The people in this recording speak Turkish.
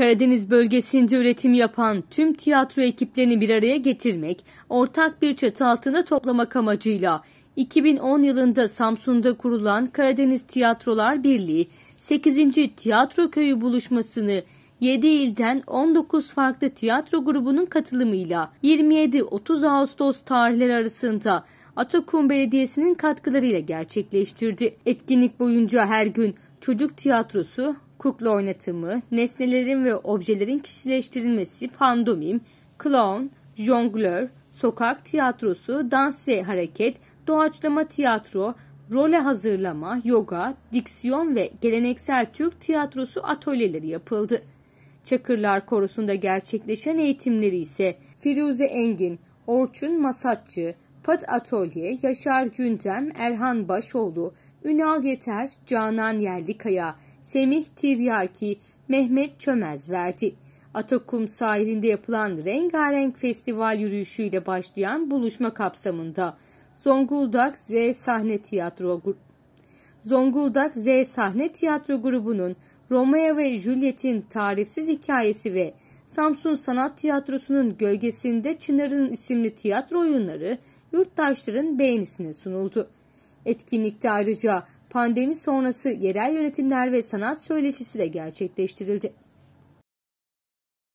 Karadeniz bölgesinde üretim yapan tüm tiyatro ekiplerini bir araya getirmek, ortak bir çatı altında toplamak amacıyla 2010 yılında Samsun'da kurulan Karadeniz Tiyatrolar Birliği 8. Tiyatro Köyü buluşmasını 7 ilden 19 farklı tiyatro grubunun katılımıyla 27-30 Ağustos tarihleri arasında Atakum Belediyesi'nin katkılarıyla gerçekleştirdi. Etkinlik boyunca her gün çocuk tiyatrosu, kukla oynatımı, nesnelerin ve objelerin kişileştirilmesi, pandomim, klon, jongleur, sokak tiyatrosu, dans ve hareket, doğaçlama tiyatro, role hazırlama, yoga, diksiyon ve geleneksel Türk tiyatrosu atölyeleri yapıldı. Çakırlar Korosu'nda gerçekleşen eğitimleri ise Firuze Engin, Orçun Masatçı, Pat Atölye, Yaşar Gündem, Erhan Başoğlu, Ünal Yeter, Canan Yerlikaya, Semih Tiryaki, Mehmet Çömez verdi. Atakum sahilinde yapılan rengarenk festival yürüyüşüyle başlayan buluşma kapsamında Zonguldak Z Sahne Tiyatro Zonguldak Z Sahne Tiyatro grubunun Romeo ve Juliet'in tarifsiz hikayesi ve Samsun Sanat Tiyatrosu'nun gölgesinde Çınar'ın isimli tiyatro oyunları yurttaşların beğenisine sunuldu. Etkinlikte ayrıca pandemi sonrası yerel yönetimler ve sanat söyleşisi de gerçekleştirildi.